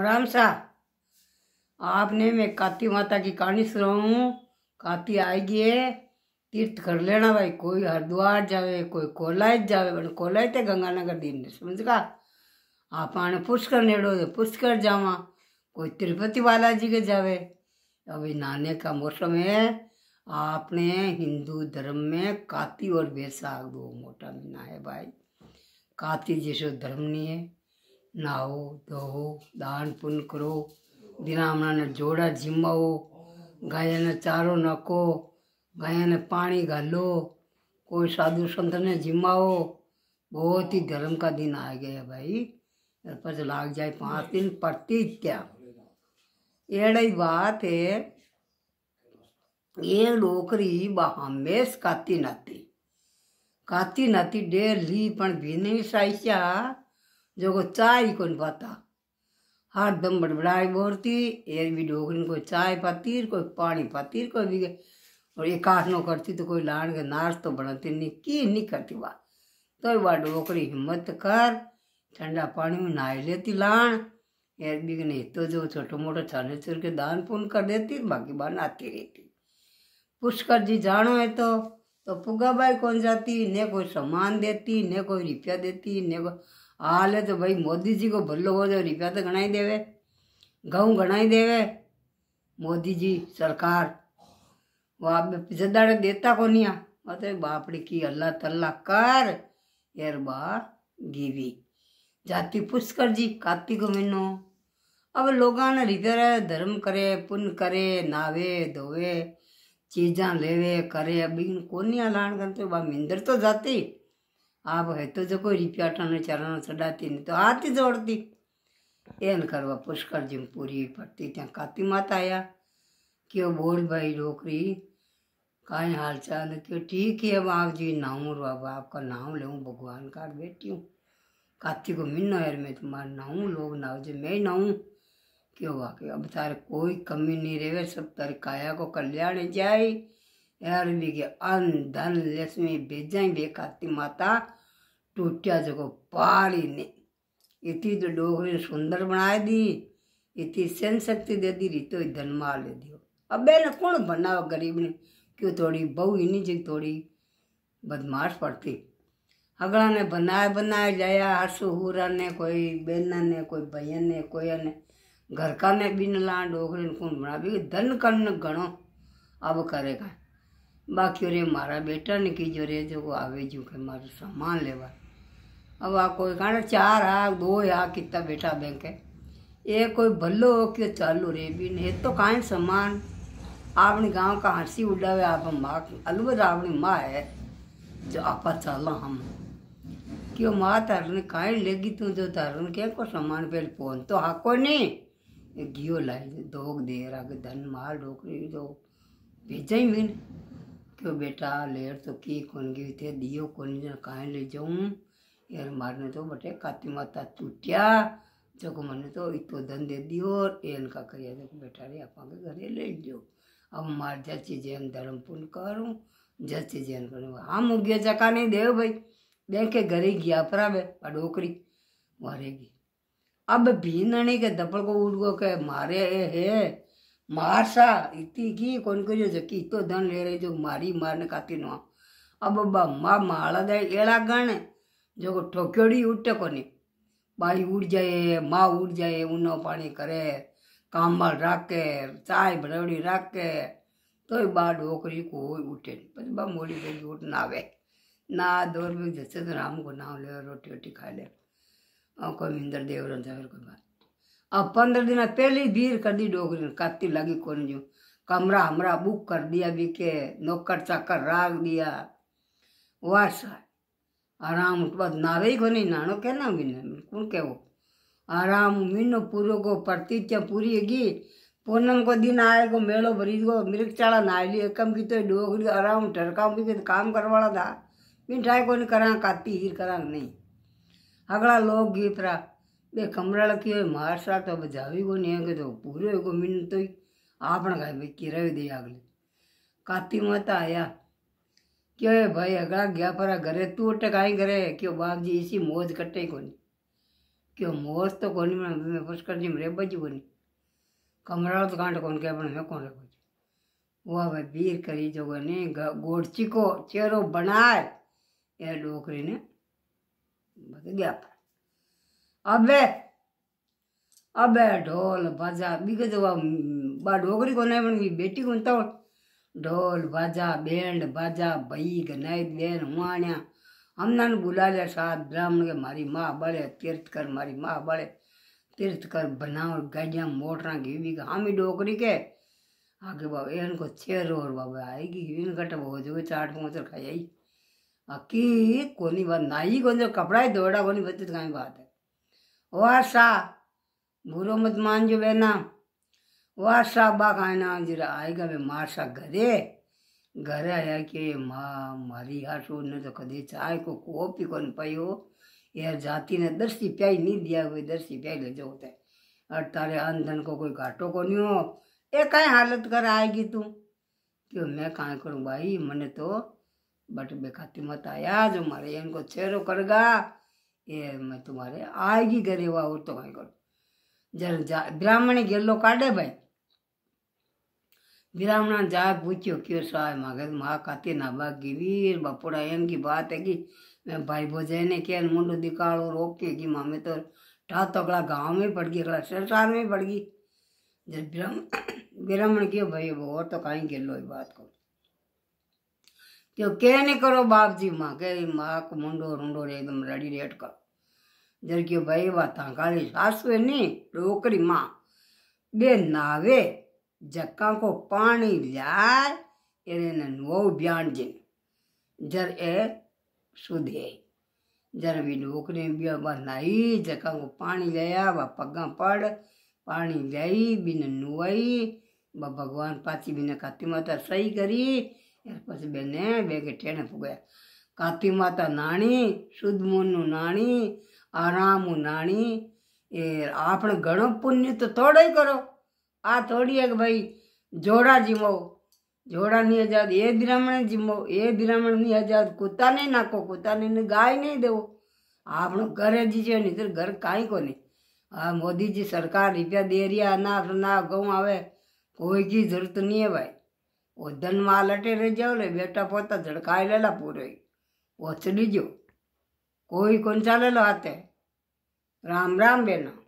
राम शाह आपने मैं काती माता की कहानी सुना हूँ काती आएगी है तीर्थ कर लेना भाई कोई हरिद्वार जावे कोई कोलायत जावे बन कोलायत है गंगानगर दिन समझ का आप आने पुष्कर नेड़ो दे तो पुष्कर जावा कोई तिरुपति बालाजी के जावे अभी नाने का मौसम है आपने हिंदू धर्म में काती और बैसाख दो मोटा महीना है भाई काती जैसे धर्म नहीं है નાહો ધોવો દાન પુણ્ય કરો બિરામણાને જોડા ने ગાયને ચારો गाय ગાયને પાણી घालो कोई साधु संत ने जिमाओ बहुत ही धर्म का दिन आ गया भाई पच लाग जाए पांच दिन प्रतित्या एड़ी बात है ये नौकरी हमेश काती नाती काती नाती डेली पण भी नहीं साइसा जो को चाय ही कौन पाता हर दम बड़बड़ाई बोरती एर भी डोगरी कोई चाय पाती कोई पानी पाती कोई भी और ये काटनो करती तो कोई लाड़ के नाश तो बनाती नहीं की नहीं करती वाह तो वाह डोकरी हिम्मत कर ठंडा पानी में नहा लेती लाण यार भी नहीं तो जो छोटो मोटो छाने चुर के दान पुन कर देती बाकी बार नहाती रहती पुष्कर जी जानो है तो तो पुगा बाई कौन जाती ने कोई सामान देती ने कोई रुपया देती ने कोई हाल है तो भाई मोदी जी को भलो हो जाए रुपया तो घना ही देवे गेहूँ घना ही देवे मोदी जी सरकार वो आप पिछड़े देता को नहीं मतलब बापड़ी की अल्लाह तल्ला कर यार बार गिवी जाति पुष्कर जी काती को मिनो अब लोग ने रिपेयर धर्म करे पुन करे नावे धोवे चीजा लेवे करे अभी इन को नहीं अलान करते बा मिंदर तो जाती આ હોય તો જો કોઈ રીપ્યાટાને ચરણો ચડાતી નહીં તો હાથ જોડતી એને કરવા પુષ્કળ જેમ પૂરી પડતી ત્યાં કાતી માતા આવ્યા કયો બોલ ભાઈ ડોકરી કાંઈ हालचाल क्यों ठीक है बाप जी नाऊँ रो अब आपका नाम लूँ भगवान का बेटी हूँ काती को मिलना यार मैं तुम्हारा नाऊँ लोग नाव जी मैं नाऊँ क्यों वाकई अब तारे कोई कमी नहीं रहे सब तारे काया को कल्याण जाए एरबिगे अन धन लक्ष्मी भेजें बेकाती माता टूटिया जगो पाड़ी ने इति तो डोगरी सुंदर बनाए दी इतनी सहन शक्ति दे दी रीतो धनमाल ले दियो अब बेल कौन बना गरीब ने क्यों थोड़ी बहू ही नहीं जी थोड़ी बदमाश पड़ती अगला ने बनाए बनाए जाया हर हूर ने कोई बेन ने कोई बहन ने कोई ने घर का ने बिन ला डोगरी ने कौन बना भी धन कर्ण घणो अब करेगा બાકી રે મારા रे जो आवे जो के જો सामान लेवा अब आ कोई આ चार आ दो आ कितना बेटा बैंक है ये कोई भल्लो हो કે चालू रे भी ને तो કાંઈ सामान आपने गांव का हंसी उड़ावे आप माँ अलवर आपनी माँ है जो आप चल हम क्यों माँ ने काहे लेगी तू जो तारन के को सामान पे फोन तो हाको नहीं घियो लाई दोग दे रहा धन माल डोकरी जो भेजा ही मैंने क्यों बेटा लेर तो की कोनगी थे दियो कौन जन कहाँ ले जाऊँ यार मारने तो बटे काती माता टूटिया जो मैंने तो इतो धन दे दियो और एन का करिया देखो बेटा रे आप घरे ले जाओ अब मार जा चीजें धर्म पुण्य करूँ जा चीजें करूँ हाँ, हम उगे चका नहीं दे भाई देख घरे गया पर डोकरी मारेगी अब भी नणी के दपड़ को उड़ गो के मारे है मार सा इतनी की कोणकरी जकी इतो दन ले रहे जो मारी मारने काती नो अब बा मा माला दे एला गण जो ठोक्योड़ी उठे कोनी बाई उड़ जाए माँ उड़ जाए ऊनो पानी करे कामल राखे चाय बरवड़ी राखे तो बा डोकरी को उठे पर बा मोली बेगी उठ ना आवे ना दौर में जैसे तो राम को नाम ले रोटी वोटी खा ले कोई इंद्र देवरन जाए कोई बात अब पंद्रह दिन पहले भीड़ कर दी डोगरी काती लगी को जो कमरा हमरा बुक कर दिया भी के नौकर चाकर राग दिया वास आराम बाद नावे ही नहीं नानो के ना भी कौन के वो आराम मीनो पूरे को प्रतीक्षा पूरी हैगी पूनम को दिन आएगो मेलो भरीज को मिर्ग चाड़ा ना ली कम की तो डोगरी आराम ठरका भी काम करवाड़ा था मिठाई को नहीं करा काती हीर करा नहीं अगला लोग गीत रहा बे कमरा लखी हो मारसा तो जावी को नहीं तो पूरे को मीन तो आप किराए दे अगले काती मत आया क्यों भाई अगला गया पर घरे तू उठे कहीं घरे क्यों बाप जी इसी मौज कट्टे को क्यों मौज तो कौन मैं पुष्कर जी मेरे बजी को नहीं कमरा तो कांट कौन क्या मैं कौन रखो वो भाई बीर करी जो ने गोड़ चिको चेहरो बनाए गया अबे अबे ढोल बाजा बीके जो बा डोगरी को नहीं की बेटी को तो ढोल बाजा बैंड बाजा भई गनाई बेन हुआण्या हमना ने बुला लिया सात ब्राह्मण के मारी माँ बड़े तीर्थ कर मारी माँ बड़े तीर्थ कर बनाओ गाइया मोटरा घी भी हम ही डोकरी के आगे बाबा एन को छे और बाबा आएगी इन कट हो जो चाट मोचर खाई आकी कोनी बात नाई को जो कपड़ा ही दौड़ा कोनी बच्चे तो कहीं बात है वासा बुरो मत मान जो बेना वासा बा कायना जरा आएगा वे मारसा घरे घर है के माँ मारी सो ने तो कदे चाय को कोप ही कौन पायो यार जाति ने दस रुपया नहीं दिया हुई दस प्याई ले जाओ होते और तारे आंधन को कोई घाटो को नहीं हो ये कहीं हालत कर आएगी तू क्यों मैं कहाँ करूँ भाई मैंने तो बट बेखाती मत आया जो मारे इनको चेहरो करगा मैं એ તમારે આગી ગરીબ આવું તો આગળ જરા બ્રાહ્મણે ગેલો કાઢે ભાઈ બ્રાह्मण जा पूछो क्यों साहब मगर माँ काते ना बागी वीर बपोड़ा एम की बात है कि मैं भाई भोजय ने क्या मुंडो दिखाड़ो रोक के कि मामे तो ठा तगड़ा गाँव में पड़ गई अगला संसार में पड़ गई जब ब्राह्मण ब्राह्मण क्यों भाई वो और तो कहीं गेलो बात को क्यों के नहीं करो बाप जी माँ के माँ को मुंडो रुंडो रे एकदम रड़ी रेट कर जर क्यों भाई बात खाली सासू नहीं रोकड़ी माँ बे नावे जक्का को पानी लाए एरे वो ब्याण जर ए सुधे जर भी नौकरी बिया बनाई जक्का को पानी लिया वा पग पड़ पानी लाई बिन नुआई व भगवान पाची बिना काती माता सही करी ત્યાર પછી બેને બે ગેઠિયાને ફૂગ્યા કાતી માતા નાણી શુદ્ધમૂનનું નાણી આરામું નાણી એ આપણે ઘણો પુણ્ય તો થોડે કરો આ થોડીએ કે ભાઈ જોડા જીમો જોડાની આઝાદ એ બ્રાહ્મણે જીમો એ બ્રાહ્મણની આઝાદ કૂતાને નાખો કૂતાને ગાય નહીં દેવો આપણું ઘરે જ છે નહીં ઘર કાંઈ કોની આ મોદીજી સરકાર રૂપિયા દે રહ્યા અનાજ ના ઘઉં આવે કોઈ કી જરૂરત નહીં ભાઈ ओ धन रे रय जाऊले बेटा पोता झडकायलेला पुरोई वचनी जाऊ कोई कोण चालले आते राम राम बेना